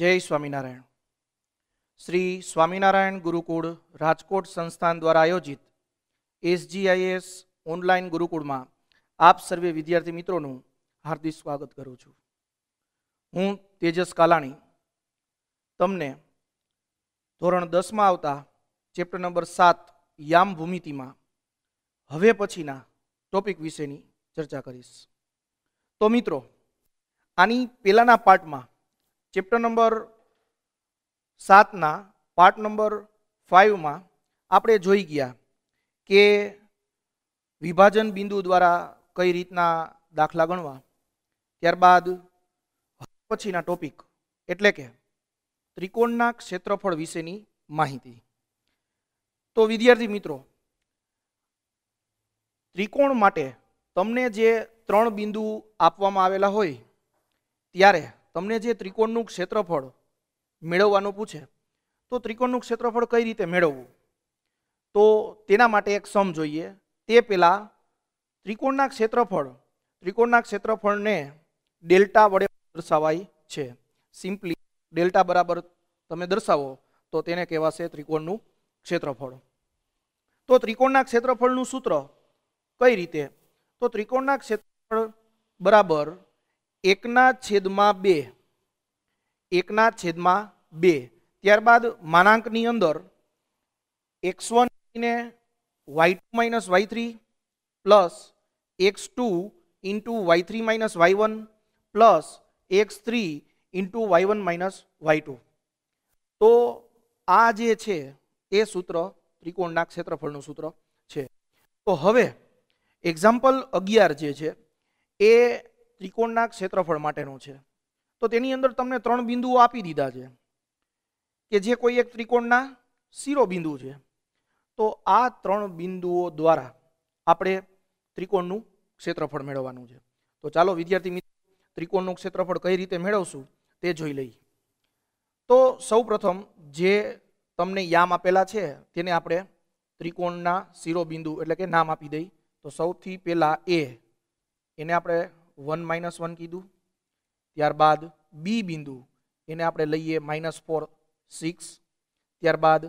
જય સ્વામિનારાયણ શ્રી સ્વામિનારાયણ ગુરુકુળ રાજકોટ સંસ્થાન દ્વારા આયોજિત એસજીઆઈએસ ઓનલાઈન ગુરુકુળમાં આપ સર્વે વિદ્યાર્થી મિત્રોનું હાર્દિક સ્વાગત કરું છું હું તેજસ કાલાણી તમને ધોરણ દસમાં આવતા ચેપ્ટર નંબર સાત યામ ભૂમિતિમાં હવે પછીના ટોપિક વિશેની ચર્ચા કરીશ તો મિત્રો આની પહેલાંના પાર્ટમાં ચેપ્ટર નંબર સાતના પાર્ટ નંબર ફાઇવમાં આપણે જોઈ ગયા કે વિભાજન બિંદુ દ્વારા કઈ રીતના દાખલા ગણવા ત્યારબાદ પછીના ટોપિક એટલે કે ત્રિકોણના ક્ષેત્રફળ વિશેની માહિતી તો વિદ્યાર્થી મિત્રો ત્રિકોણ માટે તમને જે ત્રણ બિંદુ આપવામાં આવેલા હોય ત્યારે તમને જે ત્રિકોણનું ક્ષેત્રફળ મેળવવાનું પૂછે તો ત્રિકોણનું ક્ષેત્રફળ કઈ રીતે મેળવવું તો તેના માટે એક સમ જોઈએ તે પહેલાં ત્રિકોણના ક્ષેત્રફળ ત્રિકોણના ક્ષેત્રફળને ડેલ્ટા વડે દર્શાવાય છે સિમ્પલી ડેલ્ટા બરાબર તમે દર્શાવો તો તેને કહેવાશે ત્રિકોણનું ક્ષેત્રફળ તો ત્રિકોણના ક્ષેત્રફળનું સૂત્ર કઈ રીતે તો ત્રિકોણના ક્ષેત્રફળ બરાબર એકના છેદમાં બે એકના છેદમાં બે ત્યારબાદ માનાંકની અંદર એક્સ વનને y two minus Y three plus x two into y three minus Y one plus x three into y one minus Y two તો આ જે છે એ સૂત્ર ત્રિકોણના ક્ષેત્રફળનું સૂત્ર છે તો હવે એક્ઝામ્પલ અગિયાર જે છે એ ત્રિકોણના ક્ષેત્રફળ માટેનું છે તો તેની અંદર તમને ત્રણ બિંદુઓ આપી દીધા છે કે જે કોઈ એક ત્રિકોણના શિરોબિંદુ છે તો આ ત્રણ બિંદુઓ દ્વારા આપણે ત્રિકોણનું ક્ષેત્રફળ મેળવવાનું છે તો ચાલો વિદ્યાર્થી મિત્રો ત્રિકોણનું ક્ષેત્રફળ કઈ રીતે મેળવશું તે જોઈ લઈ તો સૌપ્રથમ જે તમને યામ આપેલા છે તેને આપણે ત્રિકોણના શિરોબિંદુ એટલે કે નામ આપી દઈ તો સૌથી પહેલાં એ એને આપણે વન માઇનસ વન કીધું ત્યારબાદ બી બિંદુ એને આપણે લઈએ માઇનસ ફોર સિક્સ ત્યારબાદ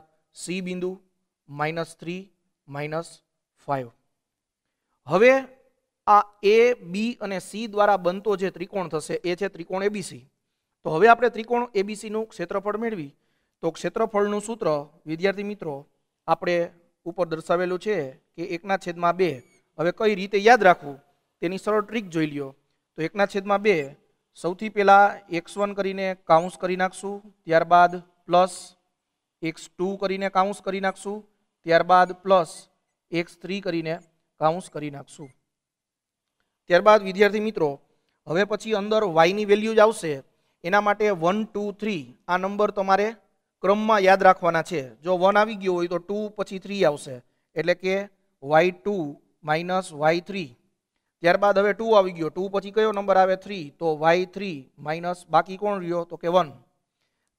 સી બિંદુ માઇનસ થ્રી માઇનસ ફાઇવ હવે આ એ બી અને સી દ્વારા બનતો જે ત્રિકોણ થશે એ છે ત્રિકોણ એબીસી તો હવે આપણે ત્રિકોણ એબીસીનું ક્ષેત્રફળ મેળવી તો ક્ષેત્રફળનું સૂત્ર વિદ્યાર્થી મિત્રો આપણે ઉપર દર્શાવેલું છે કે એકના છેદમાં બે હવે કઈ રીતે યાદ રાખવું તેની સરળ ટ્રીક જોઈ લ્યો તો એકના છેદમાં બે સૌથી પહેલાં એક્સ વન કરીને કાઉન્સ કરી નાખશું ત્યારબાદ પ્લસ એક્સ ટુ કરીને કાઉન્સ કરી નાખશું ત્યારબાદ પ્લસ એક્સ થ્રી કરીને કાઉન્સ કરી નાખશું ત્યારબાદ વિદ્યાર્થી મિત્રો હવે પછી અંદર વાયની વેલ્યુ જ આવશે એના માટે વન ટુ થ્રી આ નંબર તમારે ક્રમમાં યાદ રાખવાના છે જો વન આવી ગયો હોય તો ટુ પછી થ્રી આવશે એટલે કે Y two minus Y three ત્યારબાદ હવે ટુ આવી ગયો ટુ પછી કયો નંબર આવે થ્રી તો વાય થ્રી માઇનસ બાકી કોણ રહ્યો તો કે વન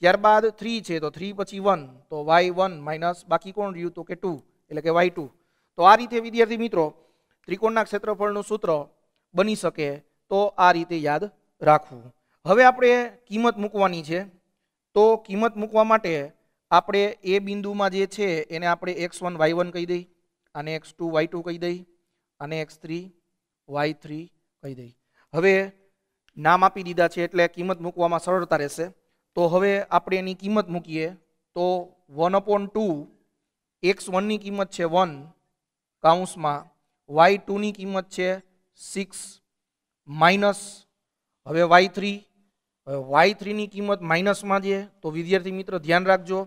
ત્યારબાદ થ્રી છે તો થ્રી પછી વન તો વાય વન માઇનસ બાકી કોણ રહ્યું તો કે ટુ એટલે કે વાય ટુ તો આ રીતે વિદ્યાર્થી મિત્રો ત્રિકોણના ક્ષેત્રફળનું સૂત્ર બની શકે તો આ રીતે યાદ રાખવું હવે આપણે કિંમત મૂકવાની છે તો કિંમત મૂકવા માટે આપણે એ બિંદુમાં જે છે એને આપણે એક્સ વન વાય વન કહી દઈ અને એક્સ ટુ વાય ટુ કહી દઈ અને એક્સ થ્રી વાય થ્રી કહી દઈ હવે નામ આપી દીધા છે એટલે કિંમત મૂકવામાં સરળતા રહેશે તો હવે આપણે એની કિંમત મૂકીએ તો વન અપોન ટુ એક્સ વનની કિંમત છે વન કાઉન્સમાં વાય ટુની કિંમત છે સિક્સ માઇનસ હવે વાય થ્રી હવે વાય થ્રીની કિંમત માઇનસમાં છે તો વિદ્યાર્થી મિત્ર ધ્યાન રાખજો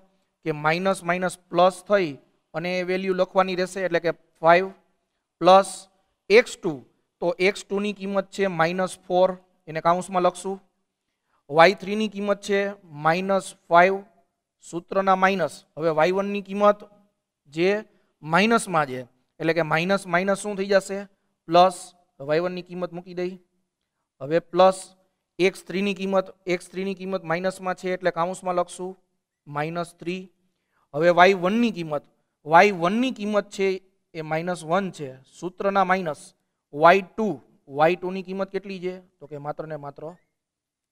કે માઇનસ માઇનસ પ્લસ થઈ અને એ વેલ્યુ લખવાની રહેશે એટલે કે ફાઇવ પ્લસ એક્સ ટુ તો એક્સ ટુની કિંમત છે માઇનસ ફોર એને કાઉન્સમાં લખશું વાય થ્રીની કિંમત છે માઇનસ ફાઇવ સૂત્રના માઇનસ હવે વાય વનની કિંમત જે માઇનસમાં છે એટલે કે માઇનસ માઇનસ શું થઈ જશે પ્લસ વાય વનની કિંમત મૂકી દઈ હવે પ્લસ એક્સ થ્રીની કિંમત એક્સ થ્રીની કિંમત માઇનસમાં છે એટલે કાઉન્સમાં લખશું માઇનસ થ્રી હવે વાય વનની કિંમત વાય વનની કિંમત છે એ માઇનસ વન છે સૂત્રના માઇનસ y2 y2 ની કિંમત કેટલી છે તો કે માત્રને માત્ર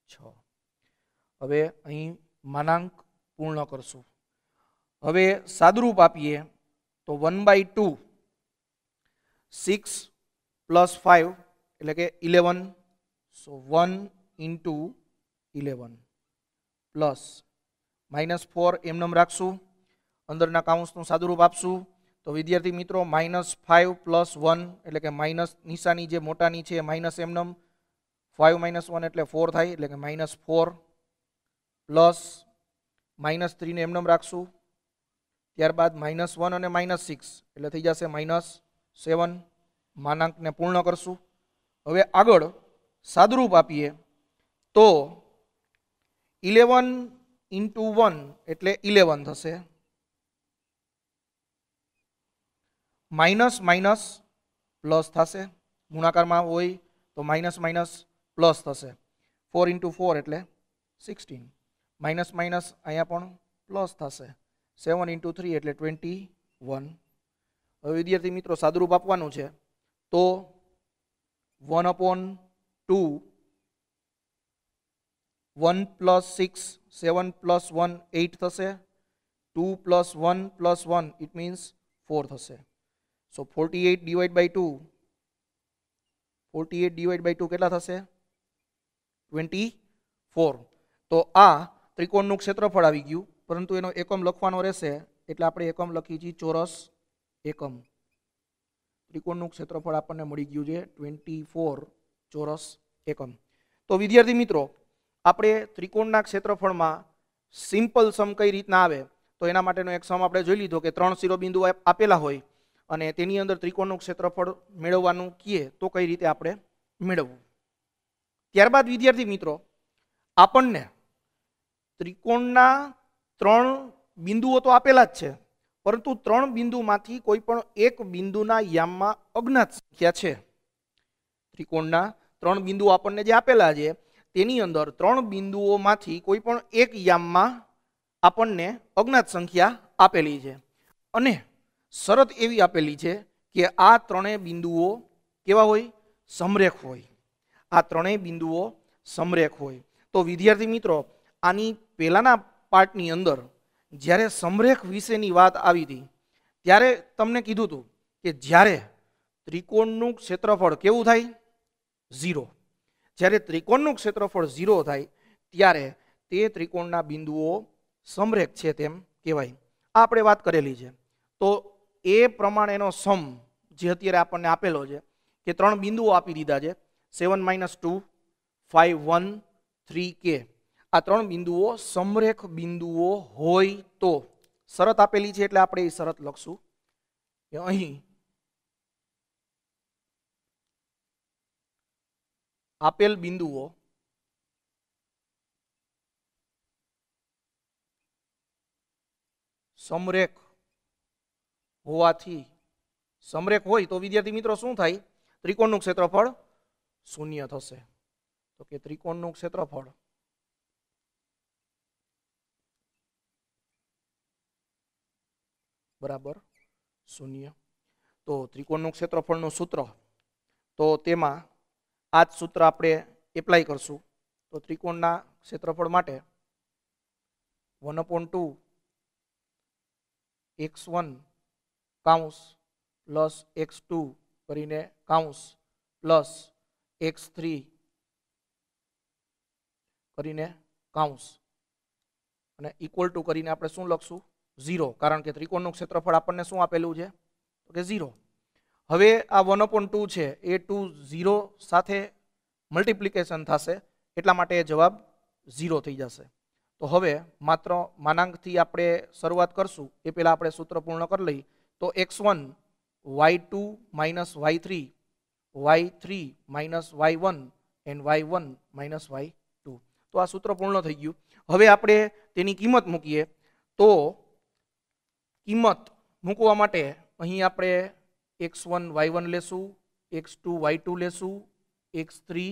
6 હવે અહીં મનાંક પૂર્ણ કરશું હવે સાદુ રૂપ આપીએ તો 1/2 6 + 5 એટલે કે 11 સો 1 * 11 + -4 એમ નમ રાખશું અંદરના કૌંસનું સાદુ રૂપ આપશું તો વિદ્યાર્થી મિત્રો માઇનસ ફાઇવ પ્લસ વન એટલે કે માઇનસ નિશાની જે મોટાની છે માઇનસ એમનમ ફાઇવ માઇનસ વન એટલે ફોર થાય એટલે કે માઇનસ ફોર પ્લસ માઇનસ થ્રીને એમનમ રાખશું ત્યારબાદ માઇનસ વન અને માઇનસ સિક્સ એટલે થઈ જશે માઇનસ સેવન માનાંકને પૂર્ણ કરશું હવે આગળ સાદરૂપ આપીએ તો ઇલેવન ઇન્ટુ વન એટલે ઇલેવન થશે માઇનસ માઇનસ પ્લસ થશે ગુણાકારમાં હોય તો માઇનસ માઇનસ પ્લસ થશે ફોર ઇન્ટુ ફોર એટલે સિક્સટીન માઇનસ માઇનસ અહીંયા પણ પ્લસ થશે સેવન ઇન્ટુ થ્રી એટલે ટ્વેન્ટી વન હવે વિદ્યાર્થી મિત્રો સાદુરૂપ આપવાનું છે તો one upon two one plus six seven plus one eight થશે two plus one plus one it means four થશે so forty eight divide by two forty eight divide by two કેટલા થશે ટ્વેન્ટી ફોર તો આ ત્રિકોણનું ક્ષેત્રફળ આવી ગયું પરંતુ એનો એકમ લખવાનો રહેશે એટલે આપણે એકમ લખી છીએ ચોરસ એકમ ત્રિકોણનું ક્ષેત્રફળ આપણને મળી ગયું છે ટ્વેન્ટી ફોર ચોરસ એકમ તો વિદ્યાર્થી મિત્રો આપણે ત્રિકોણના ક્ષેત્રફળમાં સિમ્પલ સમ કઈ રીતના આવે તો એના માટેનો એક સમ આપણે જોઈ લીધો કે ત્રણ શિરોબિંદુ આપેલા હોય અને તેની અંદર ત્રિકોણનું ક્ષેત્રફળ મેળવવાનું કહીએ તો કઈ રીતે આપણે મેળવવું ત્યારબાદ વિદ્યાર્થી મિત્રો આપણને ત્રિકોણના ત્રણ બિંદુઓ તો આપેલા જ છે પરંતુ ત્રણ બિંદુમાંથી કોઈ પણ એક બિંદુના યામમાં અજ્ઞાત સંખ્યા છે ત્રિકોણના ત્રણ બિંદુ આપણને જે આપેલા છે તેની અંદર ત્રણ બિંદુઓમાંથી કોઈ પણ એક યામમાં આપણને અજ્ઞાત સંખ્યા આપેલી છે અને શરત એવી આપેલી છે કે આ ત્રણેય બિંદુઓ કેવા હોય સમરેખ હોય આ ત્રણેય બિંદુઓ સમરેખ હોય તો વિદ્યાર્થી મિત્રો આની પહેલાંના પાર્ટની અંદર જ્યારે સમરેખ વિશેની વાત આવી હતી ત્યારે તમને કીધું હતું કે જ્યારે ત્રિકોણનું ક્ષેત્રફળ કેવું થાય ઝીરો જ્યારે ત્રિકોણનું ક્ષેત્રફળ ઝીરો થાય ત્યારે તે ત્રિકોણના બિંદુઓ સમરેખ છે તેમ કહેવાય આ આપણે વાત કરેલી છે તો એ પ્રમાણેનો સમ જે અત્યારે આપણને આપેલો છે કે ત્રણ બિંદુઓ આપી દીધા છે seven minus two five one three કે આ ત્રણ બિંદુઓ સમરેખ બિંદુઓ હોય તો શરત આપેલી છે એટલે આપણે એ શરત લખશું કે અહીં આપેલ બિંદુઓ સમરેખ હોવાથી સમરેખ હોય તો વિદ્યાર્થી મિત્રો શું થાય ત્રિકોણનું ક્ષેત્રફળ શૂન્ય થશે તો કે ત્રિકોણનું ક્ષેત્રફળ બરાબર શૂન્ય તો ત્રિકોણનું ક્ષેત્રફળનું સૂત્ર તો તેમાં આ જ સૂત્ર આપણે એપ્લાય કરશું તો ત્રિકોણના ક્ષેત્રફળ માટે one upon two X one કાઉન્સ પ્લસ એક્સ ટુ કરીને કાઉન્સ પ્લસ એક્સ થ્રી કરીને કાઉન્સ અને ઇક્વલ ટુ કરીને આપણે શું લખશું ઝીરો કારણ કે ત્રિકોણનું ક્ષેત્રફળ આપણને શું આપેલું છે તો કે ઝીરો હવે આ વન અપોન ટુ છે એ ટુ ઝીરો સાથે મલ્ટિપ્લિકેશન થશે એટલા માટે એ જવાબ ઝીરો થઈ જશે તો હવે માત્ર માનાંકથી આપણે શરૂઆત કરશું એ પહેલાં આપણે સૂત્ર પૂર્ણ કરી લઈએ तो X one Y two minus Y three Y three minus Y one and Y one minus Y two તો આ સૂત્ર પૂર્ણ થઈ ગયું હવે આપણે તેની કિંમત મૂકીએ તો કિંમત મૂકવા માટે અહીં આપણે એક્સ વન વાય વન લેશું એક્સ ટુ વાય ટુ લેશું એક્સ થ્રી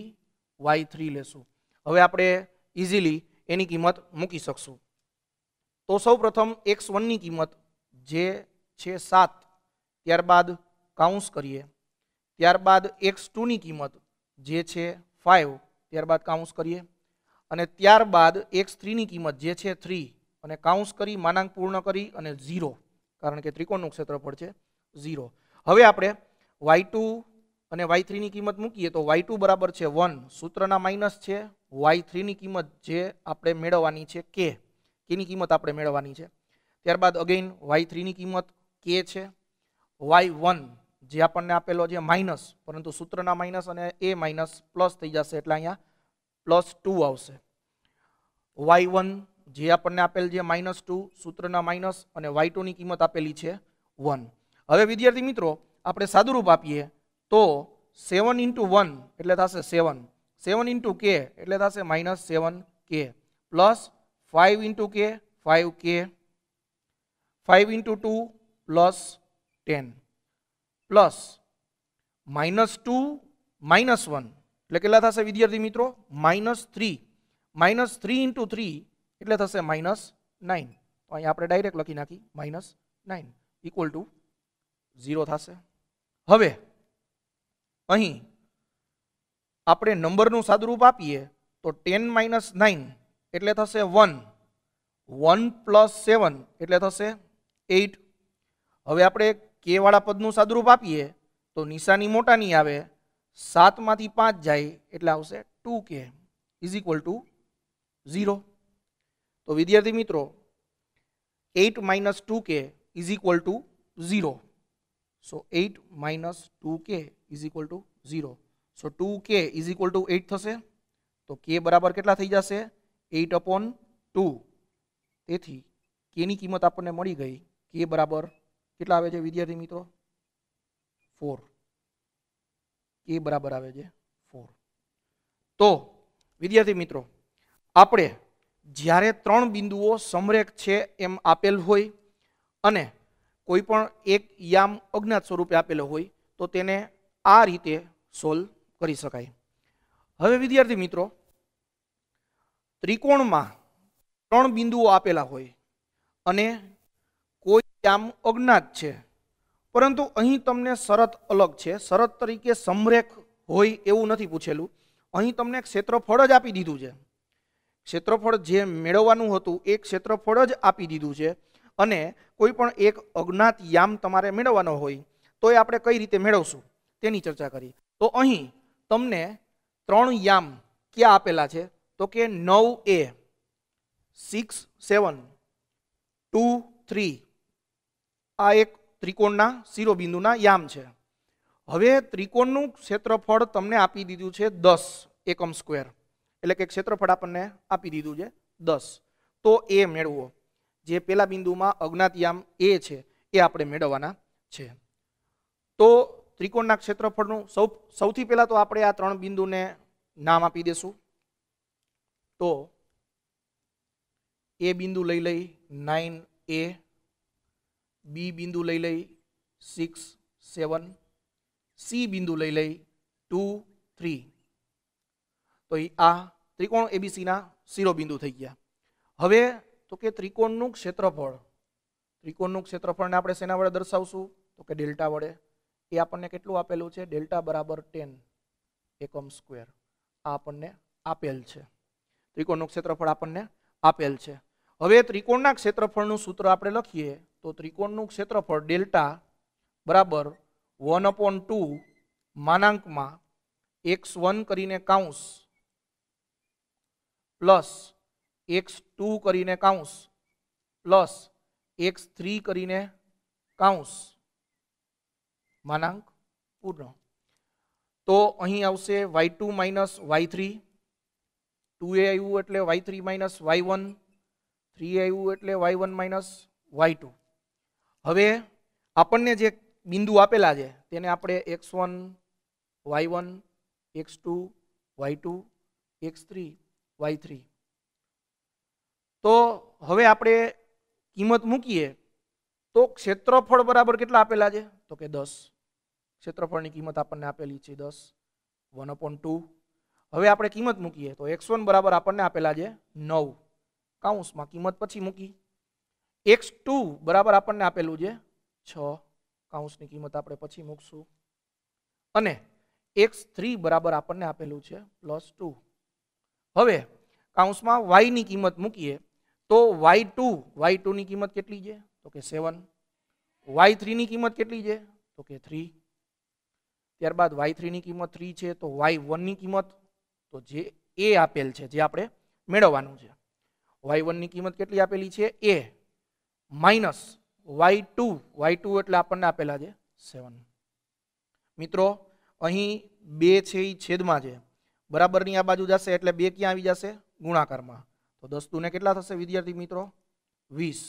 વાય થ્રી લેશું હવે આપણે ઇઝીલી એની કિંમત મૂકી શકશું તો સૌ પ્રથમ એક્સ વનની કિંમત જે છે સાત ત્યારબાદ કાઉન્સ કરીએ ત્યારબાદ એક્સ ટુની કિંમત જે છે ફાઇવ ત્યારબાદ કાઉન્સ કરીએ અને ત્યારબાદ એક્સ થ્રીની કિંમત જે છે થ્રી અને કાઉન્સ કરી માનાંક પૂર્ણ કરી અને ઝીરો કારણ કે ત્રિકોણનું ક્ષેત્રફળ છે ઝીરો હવે આપણે વાય ટુ અને વાય થ્રીની કિંમત મૂકીએ તો વાય ટુ બરાબર છે વન સૂત્રના માઇનસ છે વાય થ્રીની કિંમત જે આપણે મેળવવાની છે કે કેની કિંમત આપણે મેળવવાની છે ત્યારબાદ અગેઇન વાય થ્રીની કિંમત કે છે વાય વન જે આપણને આપેલો છે માઇનસ પરંતુ સૂત્રના માઇનસ અને એ માઇનસ પ્લસ થઈ જશે એટલે અહીંયા પ્લસ ટુ આવશે વાય વન જે આપણને આપેલ છે માઇનસ ટુ સૂત્રના માઇનસ અને વાય ટુની કિંમત આપેલી છે વન હવે વિદ્યાર્થી મિત્રો આપણે સાદુરૂપ આપીએ તો સેવન ઇન્ટુ વન એટલે થશે સેવન સેવન ઇન્ટુ કે એટલે થશે minus seven K plus five into K five K five into two + 10 + -2 -1 એટલે કેટલા થાશે વિદ્યાર્થી મિત્રો -3 -3 * 3 એટલે થાશે -9 તો અહીં આપણે ડાયરેક્ટ લખી નાખી -9 = 0 થાશે હવે અહીં આપણે નંબર નું સાદુ રૂપ આપીએ તો 10 - 9 એટલે થાશે 1 1 + 7 એટલે થાશે 8 હવે આપણે કેવાળા પદનું સાદુરૂપ આપીએ તો નિશાની મોટાની આવે સાતમાંથી પાંચ જાય એટલે આવશે two K is equal to zero તો વિદ્યાર્થી મિત્રો eight minus two K is equal to zero so eight minus two K is equal to zero so two K is equal to eight થશે તો કે બરાબર કેટલા થઈ જશે એઇટ અપોન ટુ તેથી કેની કિંમત આપણને મળી ગઈ કે બરાબર કેટલા આવે છે વિદ્યાર્થી મિત્રો ફોર એ બરાબર આવે છે ફોર તો વિદ્યાર્થી મિત્રો આપણે જ્યારે ત્રણ બિંદુઓ સમરેક છે એમ આપેલ હોય અને કોઈ પણ એક યામ અજ્ઞાત સ્વરૂપે આપેલો હોય તો તેને આ રીતે સોલ્વ કરી શકાય હવે વિદ્યાર્થી મિત્રો ત્રિકોણમાં ત્રણ બિંદુઓ આપેલા હોય અને આમ અજ્ઞાત છે પરંતુ અહીં તમને શરત અલગ છે શરત તરીકે સમરેખ હોય એવું નથી પૂછેલું અહીં તમને ક્ષેત્રફળ જ આપી દીધું છે ક્ષેત્રફળ જે મેળવવાનું હતું એ ક્ષેત્રફળ જ આપી દીધું છે અને કોઈ પણ એક અજ્ઞાત યામ તમારે મેળવવાનો હોય તો એ આપણે કઈ રીતે મેળવશું તેની ચર્ચા કરી તો અહીં તમને ત્રણ યામ ક્યાં આપેલા છે તો કે નવ એ સિક્સ સેવન ટુ થ્રી આ એક ત્રિકોણના શિરોબિંદુના યામ છે હવે ત્રિકોણનું ક્ષેત્રફળ તમને આપી દીધું છે દસ એકમ સ્ક્વેર એટલે કે ક્ષેત્રફળ આપણને આપી દીધું છે દસ તો એ મેળવો જે પેલા બિંદુમાં અજ્ઞાતયામ એ છે એ આપણે મેળવવાના છે તો ત્રિકોણના ક્ષેત્રફળનું સૌ સૌથી પહેલાં તો આપણે આ ત્રણ બિંદુને નામ આપી દેશું તો એ બિંદુ લઈ લઈ નાઇન એ બી બિંદુ લઈ લઈ સિક્સ સેવન સી બિંદુ લઈ લઈ ટુ થ્રી તો આ ત્રિકોણ એબીસીના શિરોબિંદુ થઈ ગયા હવે તો કે ત્રિકોણનું ક્ષેત્રફળ ત્રિકોણનું ક્ષેત્રફળને આપણે શેના વડે દર્શાવશું તો કે ડેલ્ટા વડે એ આપણને કેટલું આપેલું છે ડેલ્ટા બરાબર ટેન એકમ સ્ક્વેર આ આપણને આપેલ છે ત્રિકોણનું ક્ષેત્રફળ આપણને આપેલ છે હવે ત્રિકોણના ક્ષેત્રફળનું સૂત્ર આપણે લખીએ तो त्रिकोण નું ક્ષેત્રફળ ડેલ્ટા બરાબર 1/2 માં નાંક માં x1 કરીને કૌંસ + x2 કરીને કૌંસ + x3 કરીને કૌંસ માં નાંક પૂર્ણ તો અહીં આવશે y2 - y3 2a eu એટલે y3 - y1 3a eu એટલે y1 - y2 હવે આપણને જે બિંદુ આપેલા છે તેને આપણે X one Y one X two Y two X three Y three તો હવે આપણે કિંમત મૂકીએ તો ક્ષેત્રફળ બરાબર કેટલા આપેલા છે તો કે દસ ક્ષેત્રફળની કિંમત આપણને આપેલી છે દસ વન અપોન ટુ હવે આપણે કિંમત મૂકીએ તો એક્સ વન બરાબર આપણને આપેલા છે નવ કાઉન્સમાં કિંમત પછી મૂકી એક્સ ટુ બરાબર આપણને આપેલું છે છ કાઉન્સની કિંમત આપણે પછી મૂકશું અને એક્સ થ્રી બરાબર આપણને આપેલું છે પ્લસ ટુ હવે કાઉન્સમાં વાયની કિંમત મૂકીએ તો વાય ટુ વાય ટુની કિંમત કેટલી છે તો કે સેવન વાય થ્રીની કિંમત કેટલી છે તો કે થ્રી ત્યારબાદ વાય થ્રીની કિંમત થ્રી છે તો વાય વનની કિંમત તો જે એ આપેલ છે જે આપણે મેળવવાનું છે વાય વનની કિંમત કેટલી આપેલી છે એ minus Y two Y two એટલે આપણને આપેલા છે સેવન મિત્રો અહીં બે છે એ છેદમાં છે બરાબરની આ બાજુ જશે એટલે બે ક્યાં આવી જશે ગુણાકારમાં તો દસ દુને કેટલા થશે વિદ્યાર્થી મિત્રો વીસ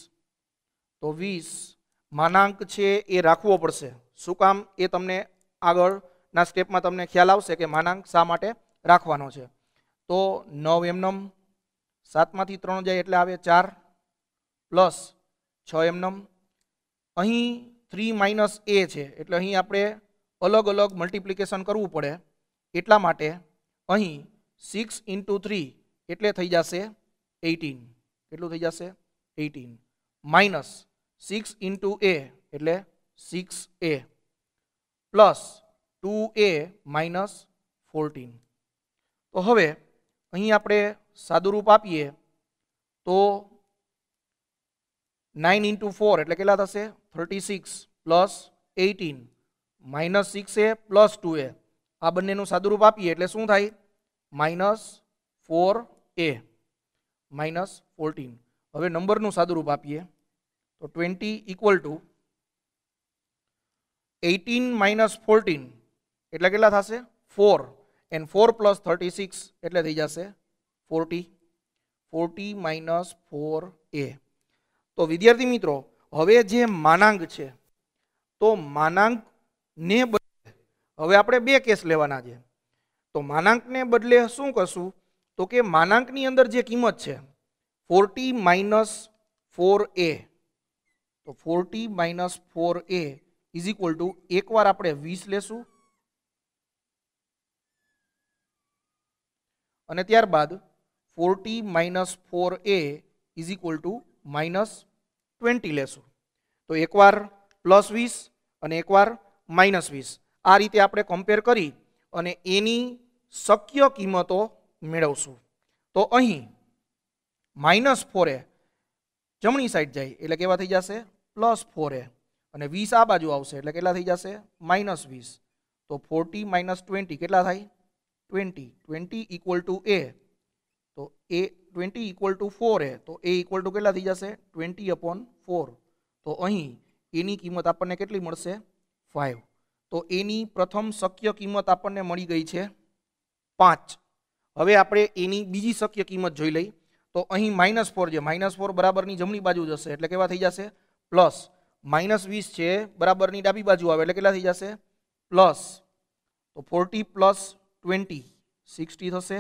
તો વીસ માનાંક છે એ રાખવો પડશે શું કામ એ તમને આગળના સ્ટેપમાં તમને ખ્યાલ આવશે કે માનાંક શા માટે રાખવાનો છે તો નવ એમનમ સાતમાંથી ત્રણ જાય એટલે આવે ચાર પ્લસ છ એમનમ અહીં થ્રી માઇનસ એ છે એટલે અહીં આપણે અલગ અલગ મલ્ટિપ્લિકેશન કરવું પડે એટલા માટે અહીં સિક્સ ઇન્ટુ થ્રી એટલે થઈ જશે એટીન કેટલું થઈ જશે eighteen minus six into A એટલે six A plus two A minus fourteen તો હવે અહીં આપણે સાદુરૂપ આપીએ તો 9 * 4 એટલે કેટલા થશે 36 + 18 - 6a + 2a આ બંનેનું સાદુરૂપ આપીએ એટલે શું થાય - 4a - 14 હવે નંબરનું સાદુરૂપ આપીએ તો 20 = 18 - 14 એટલે કેટલા થશે 4 એન્ડ 4 + 36 એટલે થઈ જશે 40 40 - 4a તો વિદ્યાર્થી મિત્રો હવે જે માનાંક છે તો માનાંકને બદલે હવે આપણે બે કેસ લેવાના છે તો માનાંકને બદલે શું કરશું તો કે માનાંકની અંદર જે કિંમત છે ફોર્ટી માઇનસ ફોર એ તો forty minus four A is equal to એકવાર આપણે વીસ લેશું અને ત્યારબાદ forty minus four A is equal to minus twenty લેશું તો એકવાર પ્લસ વીસ અને એકવાર માઇનસ વીસ આ રીતે આપણે કમ્પેર કરી અને એની શક્ય કિંમતો મેળવશું તો અહીં માઇનસ ફોરે જમણી સાઈડ જાય એટલે કેવા થઈ જશે પ્લસ ફોરે અને વીસ આ બાજુ આવશે એટલે કેટલા થઈ જશે માઇનસ વીસ તો ફોર્ટી માઇનસ ટ્વેન્ટી કેટલા થાય twenty twenty equal to A તો A twenty equal to four હે તો એ ઇક્વલ ટુ કેટલા થઈ જશે ટ્વેન્ટી અપોન ફોર તો અહીં એની કિંમત આપણને કેટલી મળશે ફાઇવ તો એની પ્રથમ શક્ય કિંમત આપણને મળી ગઈ છે પાંચ હવે આપણે એની બીજી શક્ય કિંમત જોઈ લઈ તો અહીં માઇનસ ફોર છે માઇનસ ફોર બરાબરની જમણી બાજુ જશે એટલે કેવા થઈ જશે પ્લસ માઇનસ વીસ છે બરાબરની ડાબી બાજુ આવે એટલે કેટલા થઈ જશે પ્લસ તો ફોર્ટી પ્લસ ટ્વેન્ટી સિક્સટી થશે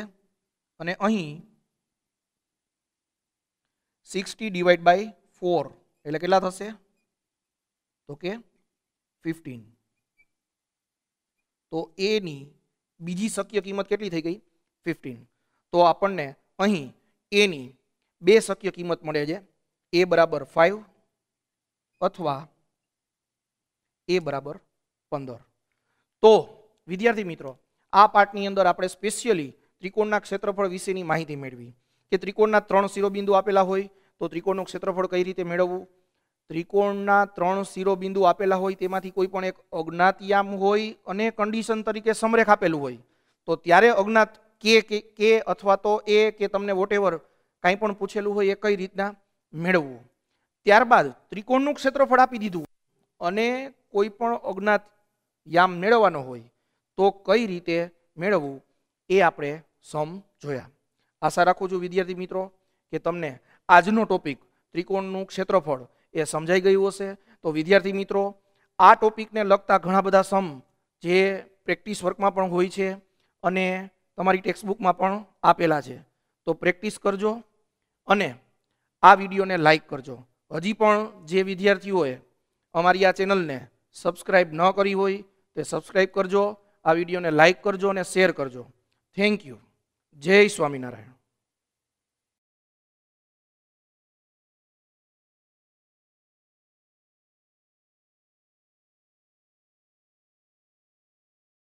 અને અહીં સિક્સટી ડિવાઈડ બાય ફોર એટલે કેટલા થશે તો કે ફિફ્ટીન તો એની બીજી શક્ય કિંમત કેટલી થઈ ગઈ ફિફ્ટીન તો આપણને અહીં એની બે શક્ય કિંમત મળે છે એ બરાબર ફાઇવ અથવા એ બરાબર પંદર તો વિદ્યાર્થી મિત્રો આ પાઠની અંદર આપણે સ્પેશિયલી ત્રિકોણના ક્ષેત્રફળ વિશેની માહિતી મેળવી કે ત્રિકોણના ત્રણ શિરોબિંદુ આપેલા હોય તો ત્રિકોણનું ક્ષેત્રફળ કઈ રીતે મેળવવું ત્રિકોણના ત્રણ શિરોબિંદુ આપેલા હોય તેમાંથી કોઈ પણ એક અજ્ઞાતયામ હોય અને કન્ડિશન તરીકે સમરેખ આપેલું હોય તો ત્યારે અજ્ઞાત કે કે અથવા તો એ કે તમને વોટેવર કાંઈ પણ પૂછેલું હોય એ કઈ રીતના મેળવવું ત્યારબાદ ત્રિકોણનું ક્ષેત્રફળ આપી દીધું અને કોઈ પણ અજ્ઞાત યામ મેળવવાનો હોય તો કઈ રીતે મેળવવું એ આપણે સમ જોયા આશા રાખું છું વિદ્યાર્થી મિત્રો કે તમને આજનો ટોપિક ત્રિકોણનું ક્ષેત્રફળ એ સમજાઈ ગયું હશે તો વિદ્યાર્થી મિત્રો આ ટોપિકને લગતા ઘણા બધા સમ જે પ્રેક્ટિસ વર્કમાં પણ હોય છે અને તમારી ટેક્સ્ટબુકમાં પણ આપેલા છે તો પ્રેક્ટિસ કરજો અને આ વિડીયોને લાઇક કરજો હજી પણ જે વિદ્યાર્થીઓએ અમારી આ ચેનલને સબસ્ક્રાઇબ ન કરી હોય તે સબસ્ક્રાઇબ કરજો આ વિડીયોને લાઇક કરજો અને શેર કરજો થેન્ક યુ જય સ્વામિનારાયણ